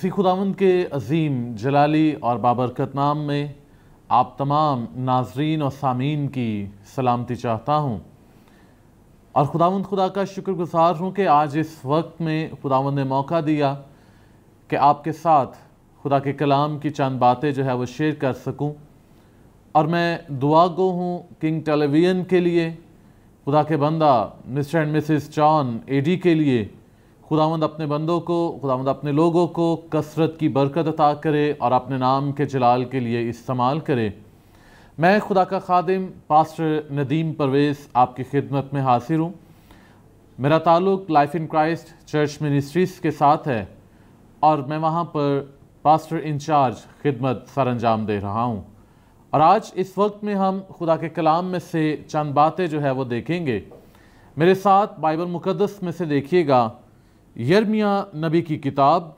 मसीह खुदावंद के अजीम जलाली और बाबरकत नाम में आप तमाम नाजरीन और सामीन की सलामती चाहता हूँ और खुदावंद खुदा का शुक्रगुजार हूँ कि आज इस वक्त में खुदावंद ने मौका दिया कि आपके साथ खुदा के कलाम की चंद बातें जो है वो शेयर कर सकूँ और मैं दुआ गो हूँ किंग टेलीविजन के लिए खुदा के बंदा Mister and Mrs John Eddie के लिए खुदावंद अपने बंदों को खुदावंद अपने लोगों को कसरत की बरकत अता करे और अपने नाम के जलाल के लिए इस्तेमाल करे मैं खुदा का खादिम पास्टर नदीम परवेज़ आपकी खिदमत में हाजिर हूँ मेरा ताल्लुक़ Life in Christ Church Ministries के साथ है और मैं वहाँ पर पास्टर इंचार्ज खिदमत सर अंजाम दे रहा हूँ और आज इस वक्त में हम खुदा के कलाम में से चंद बातें जो है वो देखेंगे मेरे साथ बाइबल मुकदस में से देखिएगा यरमिया नबी की किताब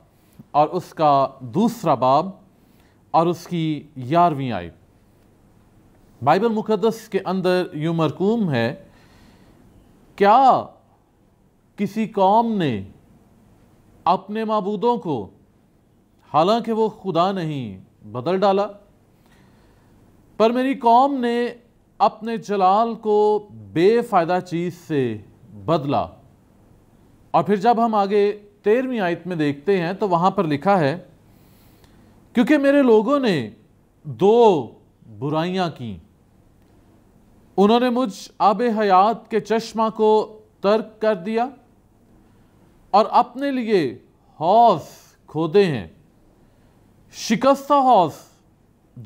और उसका दूसरा बाब और उसकी ग्यारहवीं आय बाइबल मुकदस के अंदर यूँ मरकूम है क्या किसी कौम ने अपने मबूदों को हालांकि वो खुदा नहीं बदल डाला पर मेरी कौम ने अपने जलाल को बेफ़ायदा चीज़ से बदला और फिर जब हम आगे तेरहवीं आयत में देखते हैं तो वहाँ पर लिखा है क्योंकि मेरे लोगों ने दो बुराइयाँ की उन्होंने मुझ आब हयात के चश्मा को तर्क कर दिया और अपने लिए हौस खोदे हैं शिकस्ता हौस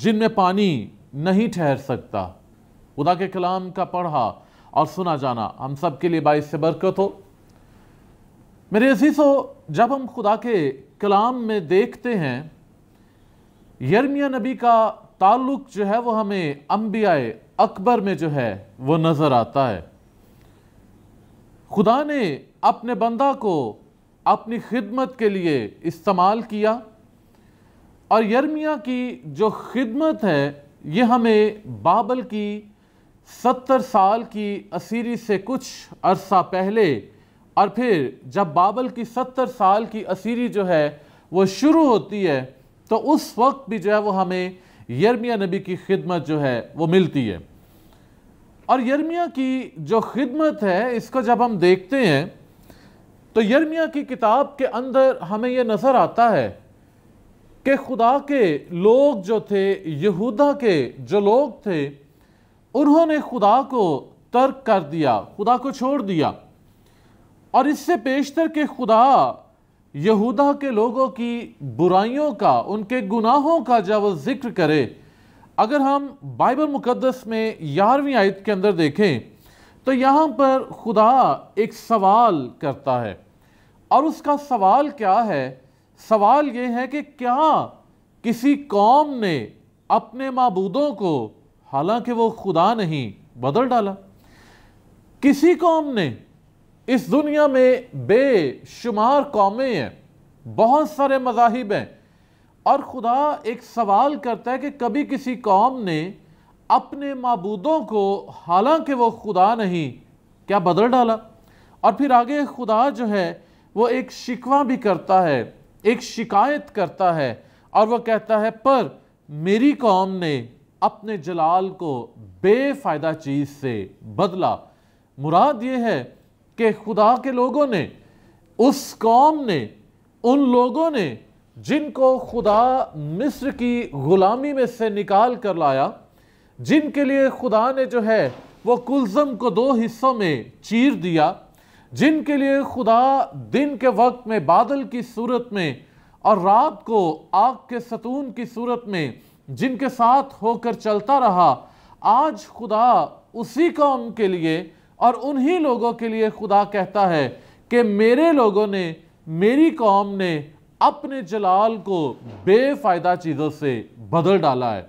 जिनमें पानी नहीं ठहर सकता खुदा के कलाम का पढ़ा और सुना जाना हम सब के लिए बायस से बरकत हो मेरे अजीज़ो जब हम खुदा के कलाम में देखते हैं यरमिया नबी का ताल्लुक जो है वो हमें अम्बिया अकबर में जो है वो नज़र आता है खुदा ने अपने बंदा को अपनी खिदमत के लिए इस्तेमाल किया और यरमिया की जो खिदमत है ये हमें बाबल की सत्तर साल की असीरी से कुछ अरसा पहले और फिर जब बाबल की सत्तर साल की असीरी जो है वो शुरू होती है तो उस वक्त भी जो है वो हमें यर्मिया नबी की खिदमत जो है वो मिलती है और यरमिया की जो खिदमत है इसको जब हम देखते हैं तो यर्मिया की किताब के अंदर हमें ये नज़र आता है कि खुदा के लोग जो थे यहूदा के जो लोग थे उन्होंने खुदा को तर्क कर दिया खुदा को छोड़ दिया और इससे पेशतर के खुदा यहूदा के लोगों की बुराइयों का उनके गुनाहों का जब वो जिक्र करे अगर हम बाइबल मुकदस में ग्यारहवीं आयत के अंदर देखें तो यहाँ पर खुदा एक सवाल करता है और उसका सवाल क्या है सवाल ये है कि क्या किसी कौम ने अपने मबूदों को हालांकि वो खुदा नहीं बदल डाला किसी कौम ने इस दुनिया में बेशुमार कौमें हैं बहुत सारे मजाहिब हैं और खुदा एक सवाल करता है कि कभी किसी कौम ने अपने मबूदों को हालांकि वो खुदा नहीं क्या बदल डाला और फिर आगे खुदा जो है वो एक शिकवा भी करता है एक शिकायत करता है और वो कहता है पर मेरी कौम ने अपने जलाल को बेफ़ायदा चीज़ से बदला मुराद ये है कि खुदा के लोगों ने उस कौम ने उन लोगों ने जिनको खुदा मिस्र की ग़ुलामी में से निकाल कर लाया जिनके लिए खुदा ने जो है वो कुलज़म को दो हिस्सों में चीर दिया जिनके लिए खुदा दिन के वक्त में बादल की सूरत में और रात को आग के सतून की सूरत में जिनके साथ होकर चलता रहा आज खुदा उसी कौम के लिए और उन्हीं लोगों के लिए खुदा कहता है कि मेरे लोगों ने मेरी कौम ने अपने जलाल को बेफ़ायदा चीज़ों से बदल डाला है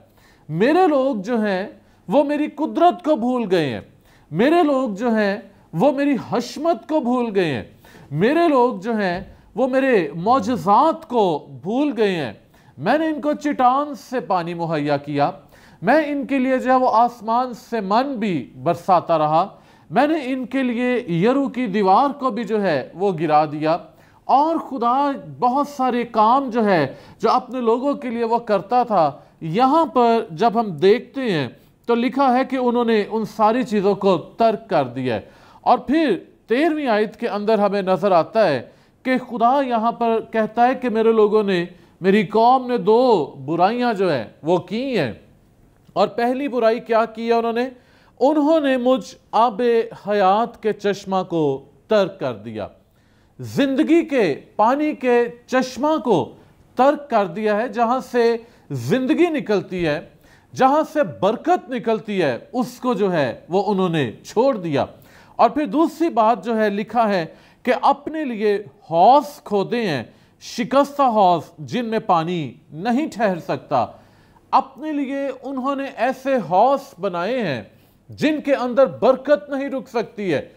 मेरे लोग जो हैं वो मेरी कुदरत को भूल गए हैं मेरे लोग जो हैं वो मेरी हशमत को भूल गए हैं मेरे लोग जो हैं वो मेरे मोजात को भूल गए हैं मैंने इनको चिटान से पानी मुहैया किया मैं इनके लिए जो है वो आसमान से मन भी बरसाता रहा मैंने इनके लिए यरू की दीवार को भी जो है वो गिरा दिया और खुदा बहुत सारे काम जो है जो अपने लोगों के लिए वो करता था यहाँ पर जब हम देखते हैं तो लिखा है कि उन्होंने उन सारी चीज़ों को तर्क कर दिया है और फिर तेरहवीं आयत के अंदर हमें नज़र आता है कि खुदा यहाँ पर कहता है कि मेरे लोगों ने मेरी कौम ने दो बुराइयाँ जो है वो की हैं और पहली बुराई क्या की है उन्होंने उन्होंने मुझ आब हयात के चश्मा को तर्क कर दिया जिंदगी के पानी के चश्मा को तर्क कर दिया है जहाँ से जिंदगी निकलती है जहाँ से बरकत निकलती है उसको जो है वो उन्होंने छोड़ दिया और फिर दूसरी बात जो है लिखा है कि अपने लिए हौस खोदे हैं शिकस्ता हौस जिनमें पानी नहीं ठहर सकता अपने लिए उन्होंने ऐसे हौस बनाए हैं जिनके अंदर बरकत नहीं रुक सकती है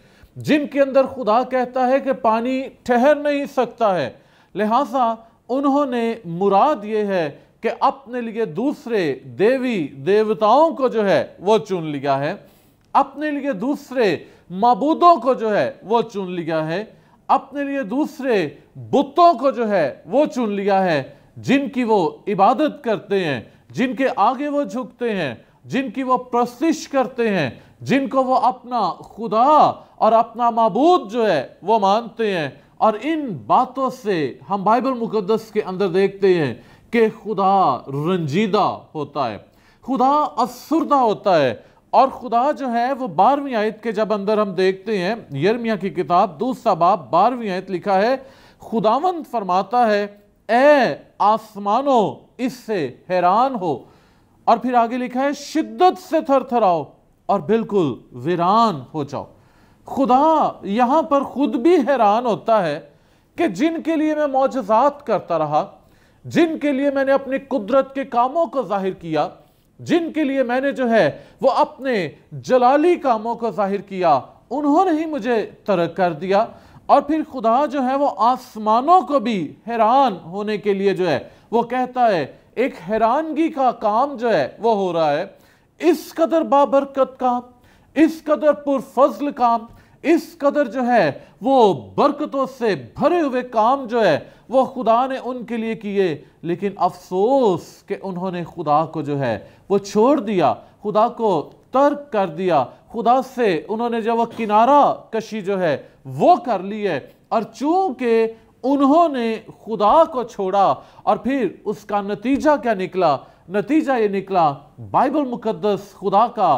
जिनके अंदर खुदा कहता है कि पानी ठहर नहीं सकता है लिहाजा उन्होंने मुराद ये है कि अपने लिए दूसरे देवी देवताओं को जो है वो चुन लिया है अपने लिए दूसरे मबूदों को जो है वो चुन लिया है अपने लिए दूसरे बुतों को जो है वो चुन लिया है जिनकी वो इबादत करते हैं जिनके आगे वो झुकते हैं जिनकी वो प्रस्तिश करते हैं जिनको वो अपना खुदा और अपना मबूद जो है वो मानते हैं और इन बातों से हम बाइबल मुकदस के अंदर देखते हैं कि खुदा रंजीदा होता है खुदा असुरदा होता है और खुदा जो है वो बारहवीं आयत के जब अंदर हम देखते हैं यरमिया की किताब दूसरा बाब बारहवीं आयत लिखा है खुदावंत फरमाता है ए आसमानो इससे हैरान हो और फिर आगे लिखा है शिद्दत से थरथराओ और बिल्कुल वीरान हो जाओ खुदा यहां पर खुद भी हैरान होता है कि जिनके लिए मैं मोजात करता रहा जिनके लिए मैंने अपनी कुदरत के कामों को जाहिर किया जिनके लिए मैंने जो है वो अपने जलाली कामों को जाहिर किया उन्होंने ही मुझे तरक कर दिया और फिर खुदा जो है वो आसमानों को भी हैरान होने के लिए जो है वो कहता है एक हैरानगी का काम जो है वो हो रहा है इस कदर बाबरकत काम इस कदर पुरफजल काम इस कदर जो है वो बरकतों से भरे हुए काम जो है वो खुदा ने उनके लिए किए लेकिन अफसोस के उन्होंने खुदा को जो है वो छोड़ दिया खुदा को तर्क कर दिया खुदा से उन्होंने जब वह किनारा कशी जो है वो कर ली है और चूंकि उन्होंने खुदा को छोड़ा और फिर उसका नतीजा क्या निकला नतीजा ये निकला बाइबल मुकद्दस खुदा का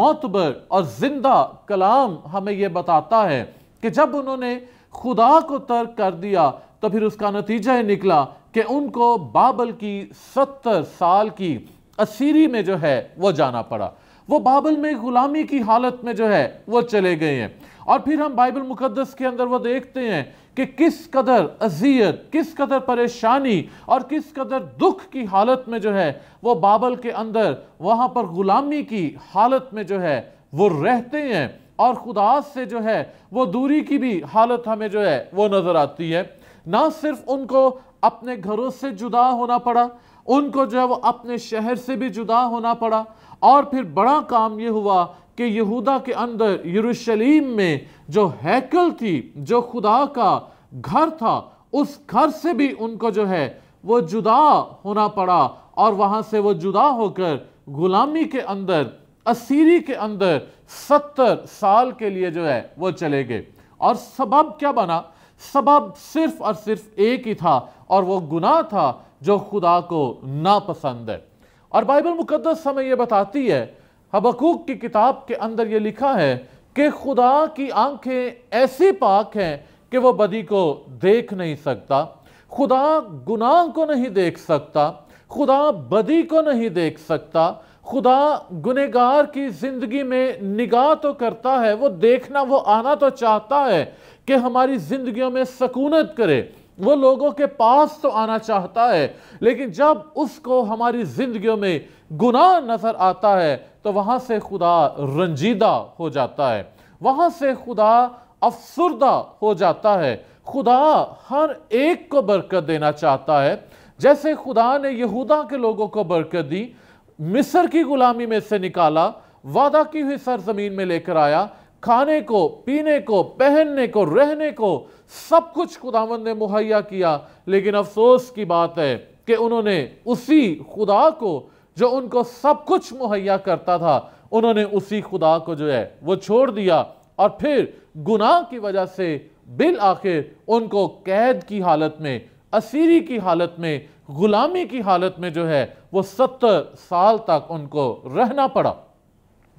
मोतबर और जिंदा कलाम हमें यह बताता है कि जब उन्होंने खुदा को तर्क कर दिया तो फिर उसका नतीजा ये निकला कि उनको बाबल की सत्तर साल की असीरी में जो है वो जाना पड़ा वो बाबल में गुलामी की हालत में जो है वो चले गए हैं और फिर हम बाइबल मुकदस के अंदर वो देखते हैं कि किस कदर अजियत किस कदर परेशानी और किस कदर दुख की हालत में जो है वो बाबल के अंदर वहाँ पर गुलामी की हालत में जो है वो रहते हैं और खुदा से जो है वो दूरी की भी हालत हमें जो है वो नज़र आती है ना सिर्फ उनको अपने घरों से जुदा होना पड़ा उनको जो है वो अपने शहर से भी जुदा होना पड़ा और फिर बड़ा काम यह हुआ कि यहूदा के अंदर यरूशलेम में जो हैकल थी जो खुदा का घर था उस घर से भी उनको जो है वो जुदा होना पड़ा और वहाँ से वो जुदा होकर गुलामी के अंदर असीरी के अंदर सत्तर साल के लिए जो है वो चले गए और सबब क्या बना सबब सिर्फ और सिर्फ एक ही था और वो गुनाह था जो खुदा को नापसंद है और बाइबल मुकदस हमें यह बताती है हबकूक की किताब के अंदर ये लिखा है कि खुदा की आंखें ऐसी पाक हैं कि वह बदी को देख नहीं सकता खुदा गुनाह को नहीं देख सकता खुदा बदी को नहीं देख सकता खुदा गुनेगार की ज़िंदगी में निगाह तो करता है वो देखना वो आना तो चाहता है कि हमारी ज़िंदगियों में सकूनत करे वो लोगों के पास तो आना चाहता है लेकिन जब उसको हमारी ज़िंदगियों में गुनाह नज़र आता है तो वहां से खुदा रंजीदा हो जाता है वहां से खुदा अफसरदा हो जाता है खुदा हर एक को बरकत देना चाहता है जैसे खुदा ने यहूदा के लोगों को बरकत दी मिस्र की ग़ुलामी में से निकाला वादा की हुई सरजमीन में लेकर आया खाने को पीने को पहनने को रहने को सब कुछ खुदावन ने मुहैया किया लेकिन अफसोस की बात है कि उन्होंने उसी खुदा को जो उनको सब कुछ मुहैया करता था उन्होंने उसी खुदा को जो है वो छोड़ दिया और फिर गुनाह की वजह से बिल आखिर उनको कैद की हालत में असीरी की हालत में गुलामी की हालत में जो है वो सत्तर साल तक उनको रहना पड़ा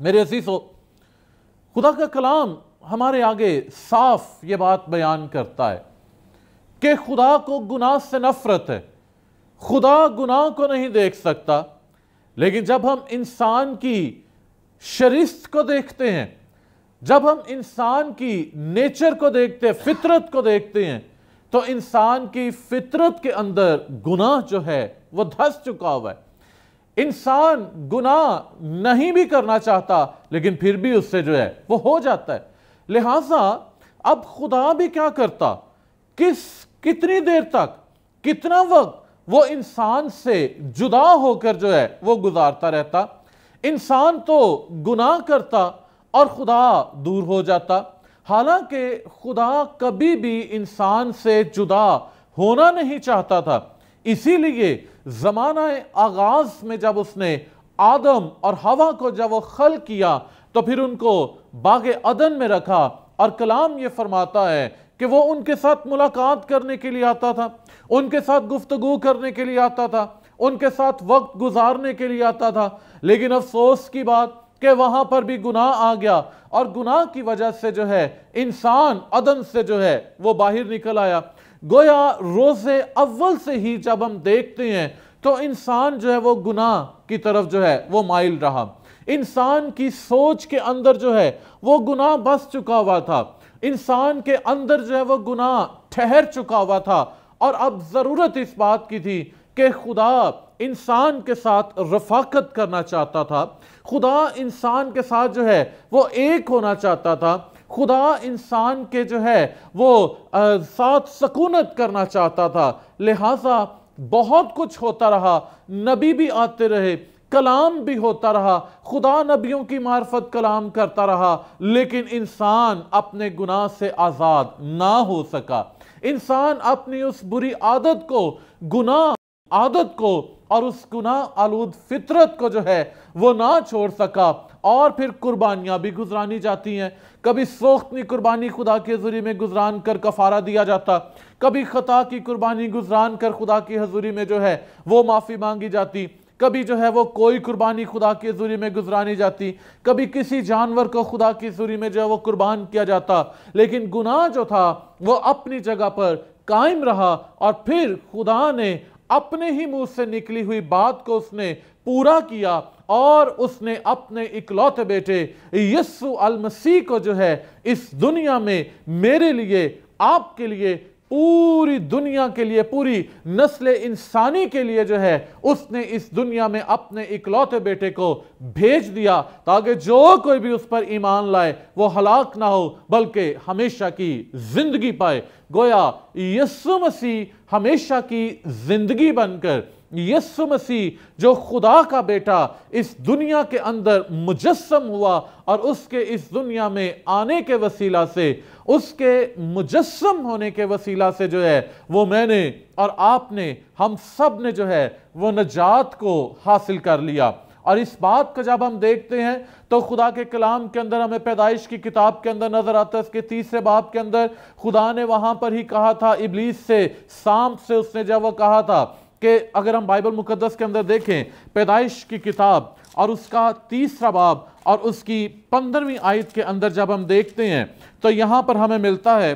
मेरे असीसों खुदा का कलाम हमारे आगे साफ ये बात बयान करता है कि खुदा को गुनाह से नफरत है खुदा गुनाह को नहीं देख सकता लेकिन जब हम इंसान की शरिस्त को देखते हैं जब हम इंसान की नेचर को देखते हैं फितरत को देखते हैं तो इंसान की फितरत के अंदर गुनाह जो है वो धस चुका हुआ है इंसान गुनाह नहीं भी करना चाहता लेकिन फिर भी उससे जो है वो हो जाता है लिहाजा अब खुदा भी क्या करता किस कितनी देर तक कितना वक्त वो इंसान से जुदा होकर जो है वो गुजारता रहता इंसान तो गुनाह करता और खुदा दूर हो जाता हालांकि खुदा कभी भी इंसान से जुदा होना नहीं चाहता था इसीलिए ज़माना आगाज़ में जब उसने आदम और हवा को जब वो खल किया तो फिर उनको बाग अदन में रखा और कलाम ये फरमाता है कि वो उनके साथ मुलाकात करने के लिए आता था उनके साथ गुफ्तगु करने के लिए आता था उनके साथ वक्त गुजारने के लिए आता था लेकिन अफसोस की बात कि वहाँ पर भी गुनाह आ गया और गुनाह की वजह से जो है इंसान अदन से जो है वो बाहर निकल आया गोया रोज़ अव्वल से ही जब हम देखते हैं तो इंसान जो है वो गुनाह की तरफ जो है वो माइल रहा इंसान की सोच के अंदर जो है वो गुनाह बस चुका हुआ था इंसान के अंदर जो है वो गुनाह ठहर चुका हुआ था और अब ज़रूरत इस बात की थी कि खुदा इंसान के साथ रफाकत करना चाहता था खुदा इंसान के साथ जो है वो एक होना चाहता था खुदा इंसान के जो है वो आ, साथ सकूनत करना चाहता था लिहाजा बहुत कुछ होता रहा नबी भी आते रहे कलाम भी होता रहा खुदा नबियों की मार्फत कलाम करता रहा लेकिन इंसान अपने गुनाह से आज़ाद ना हो सका इंसान अपनी उस बुरी आदत को गुनाह आदत को और उस गुनाह आलूद फितरत को जो है वो ना छोड़ सका और फिर कुर्बानियाँ भी गुजरानी जाती हैं कभी सोख्तनी कुर्बानी खुदा के हजूरी में गुजरान कर कफारा दिया जाता कभी ख़ता की कुर्बानी गुजरान कर खुदा की हजूरी में जो है वो माफ़ी मांगी जाती कभी जो है वो कोई कुर्बानी खुदा की हजूरी में गुजरानी जाती कभी किसी जानवर को खुदा की हजूरी में जो है वो कुर्बान किया जाता लेकिन गुनाह जो था वो अपनी जगह पर कायम रहा और फिर खुदा ने अपने ही मुंह से निकली हुई बात को उसने पूरा किया और उसने अपने इकलौते बेटे यस्सु अल मसीह को जो है इस दुनिया में मेरे लिए आपके लिए पूरी दुनिया के लिए पूरी नस्ल इंसानी के लिए जो है उसने इस दुनिया में अपने इकलौते बेटे को भेज दिया ताकि जो कोई भी उस पर ईमान लाए वो हलाक ना हो बल्कि हमेशा की जिंदगी पाए गोया यस्सु मसीह हमेशा की जिंदगी बनकर यस्सु मसीह जो खुदा का बेटा इस दुनिया के अंदर मुजस्म हुआ और उसके इस दुनिया में आने के वसीला से उसके मुजस्म होने के वसीला से जो है वो मैंने और आपने हम सब ने जो है वो नजात को हासिल कर लिया और इस बात को जब हम देखते हैं तो खुदा के कलाम के अंदर हमें पैदाइश की किताब के अंदर नजर आता है इसके तीसरे बाब के अंदर खुदा ने वहां पर ही कहा था इबलीस से सांप से उसने जब वो कहा था कि अगर हम बाइबल मुकदस के अंदर देखें पैदाइश की किताब और उसका तीसरा बाब और उसकी पंद्रहवीं आयत के अंदर जब हम देखते हैं तो यहाँ पर हमें मिलता है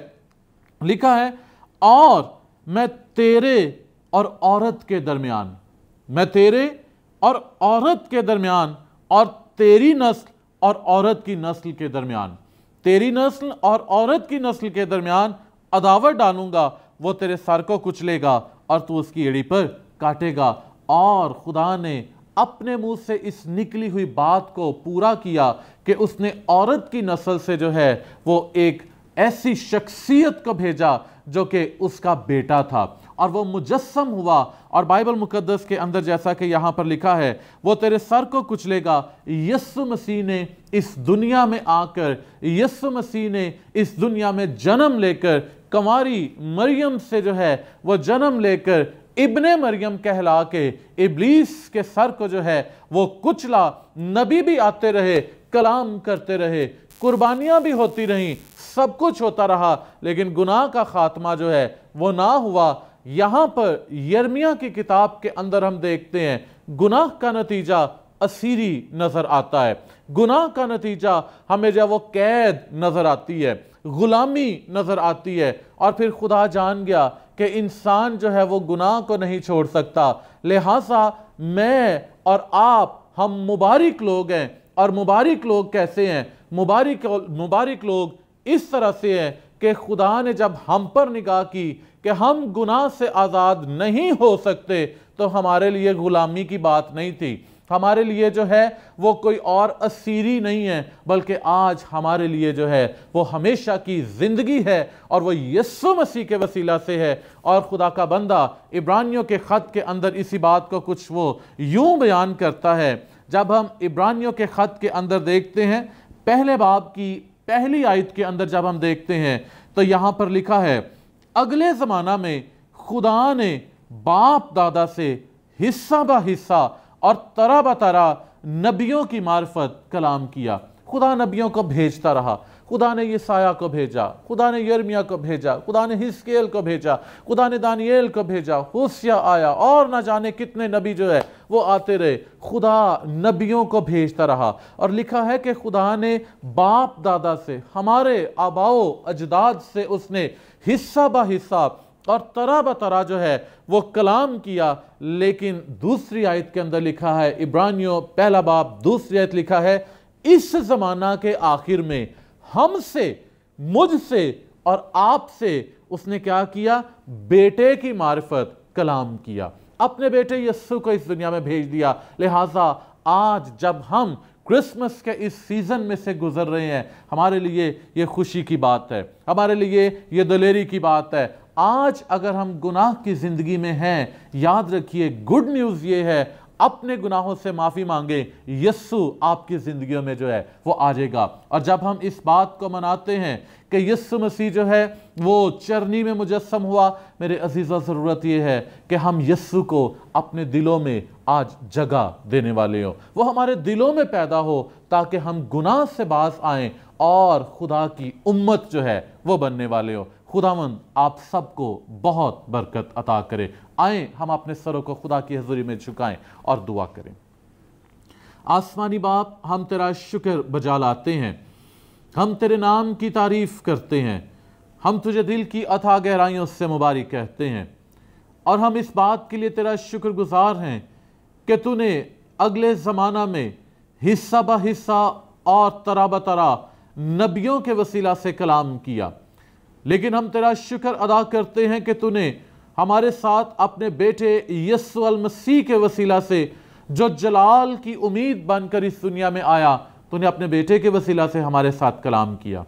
लिखा है और मैं तेरे और औरत के दरमियान मैं तेरे और औरत के दरमियान और तेरी नस्ल और औरत की नस्ल के दरमियान तेरी नस्ल और औरत की नस्ल के दरमियान अदावत डालूंगा वो तेरे सर को कुचलेगा और तू उसकी एड़ी पर काटेगा और खुदा ने अपने मुंह से इस निकली हुई बात को पूरा किया कि उसने औरत की नस्ल से जो है वो एक ऐसी शख्सियत को भेजा जो कि उसका बेटा था और वो मुजस्म हुआ और बाइबल मुकद्दस के अंदर जैसा कि यहाँ पर लिखा है वो तेरे सर को कुचलेगा यस्सु मसीह ने इस दुनिया में आकर यस्सु मसीह ने इस दुनिया में जन्म लेकर कमारी मरियम से जो है वो जन्म लेकर इबन मरियम कहला के इबलीस के सर को जो है वो कुचला नबी भी आते रहे कलाम करते रहे कुर्बानियाँ भी होती रहीं सब कुछ होता रहा लेकिन गुनाह का खात्मा जो है वो ना हुआ यहाँ पर यर्मिया की किताब के अंदर हम देखते हैं गुनाह का नतीजा असीरी नज़र आता है गुनाह का नतीजा हमें जो वो कैद नज़र आती है ग़ुलामी नज़र आती है और फिर खुदा जान गया कि इंसान जो है वो गुनाह को नहीं छोड़ सकता लिहाजा मैं और आप हम मुबारक लोग हैं और मुबारक लोग कैसे हैं मुबारक मुबारक लोग इस तरह से हैं कि खुदा ने जब हम पर निगाह की कि हम गुनाह से आज़ाद नहीं हो सकते तो हमारे लिए ग़ुलामी की बात नहीं थी हमारे लिए जो है वो कोई और असीरी नहीं है बल्कि आज हमारे लिए जो है वो हमेशा की ज़िंदगी है और वो यस्सु मसीह के वसीला से है और खुदा का बंदा इब्रानियों के ख़त के अंदर इसी बात को कुछ वो यूं बयान करता है जब हम इब्रानियों के ख़त के अंदर देखते हैं पहले बाब की पहली आयत के अंदर जब हम देखते हैं तो यहाँ पर लिखा है अगले ज़माना में खुदा ने बाप दादा से हिस्सा बा हिस्सा और तरह बतरा नबियों की मार्फत कलाम किया खुदा नबियों को भेजता रहा खुदा ने यसाया को भेजा खुदा ने यर्मिया को भेजा खुदा ने हिस्केल को भेजा खुदा ने दानियल को भेजा होशिया आया और ना जाने कितने नबी जो है वो आते रहे खुदा नबियों को भेजता रहा और लिखा है कि खुदा ने बाप दादा से हमारे आबाओ अजदाद से उसने हिस्सा बा हिस्सा और तरह बतरा जो है वो कलाम किया लेकिन दूसरी आयत के अंदर लिखा है इब्रानियों पहला बाप दूसरी आयत लिखा है इस ज़माना के आखिर में हमसे मुझसे और आपसे उसने क्या किया बेटे की मार्फत कलाम किया अपने बेटे यस्सु को इस दुनिया में भेज दिया लिहाजा आज जब हम क्रिसमस के इस सीज़न में से गुजर रहे हैं हमारे लिए ये खुशी की बात है हमारे लिए ये दलेरी की बात है आज अगर हम गुनाह की ज़िंदगी में हैं याद रखिए गुड न्यूज़ ये है अपने गुनाहों से माफ़ी मांगे यस्सु आपकी ज़िंदगी में जो है वो आ जाएगा और जब हम इस बात को मनाते हैं कि यस्सु मसीह जो है वो चरनी में मुजस्म हुआ मेरे अजीज़ा ज़रूरत ये है कि हम यस्सु को अपने दिलों में आज जगह देने वाले हों वो हमारे दिलों में पैदा हो ताकि हम गुनाह से बाज आए और खुदा की उम्मत जो है वो बनने वाले हो खुदामंद आप सबको बहुत बरकत अता करे आए हम अपने सरों को खुदा की हजूरी में झुकाएं और दुआ करें आसमानी बाप हम तेरा शुक्र बजा लाते हैं हम तेरे नाम की तारीफ़ करते हैं हम तुझे दिल की अथा गहराइयों से मुबारक कहते हैं और हम इस बात के लिए तेरा शुक्रगुजार हैं कि तूने अगले ज़माना में हिस्सा ब हिस्सा और तरा ब तरा नबियों के वसीला से कलाम किया लेकिन हम तेरा शुक्र अदा करते हैं कि तूने हमारे साथ अपने बेटे यसुअल मसीह के वसीला से जो जलाल की उम्मीद बनकर इस दुनिया में आया तूने अपने बेटे के वसीला से हमारे साथ कलाम किया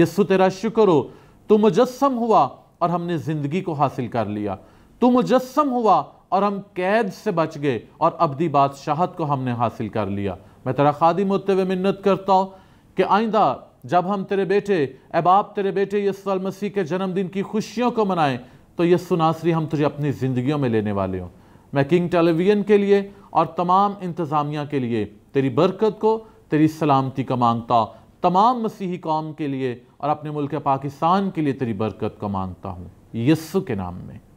यस्सु तेरा शुक्र हो तू मुजस्म हुआ और हमने ज़िंदगी को हासिल कर लिया तू मुजस्म हुआ और हम कैद से बच गए और अबदी बादशाहत को हमने हासिल कर लिया मैं तेरा खादिम होते हुए मिन्नत करता हूँ कि आइंदा जब हम तेरे बेटे अबाब तेरे बेटे यसल मसीह के जन्मदिन की खुशियों को मनाएं तो ये सुनासरी हम तुझे अपनी ज़िंदगियों में लेने वाले हों मैं किंग टेलीविज़न के लिए और तमाम इंतज़ामिया के लिए तेरी बरकत को तेरी सलामती का मांगता तमाम मसीही कौम के लिए और अपने मुल्क पाकिस्तान के लिए तेरी बरकत को मांगता हूँ यस्सु के नाम में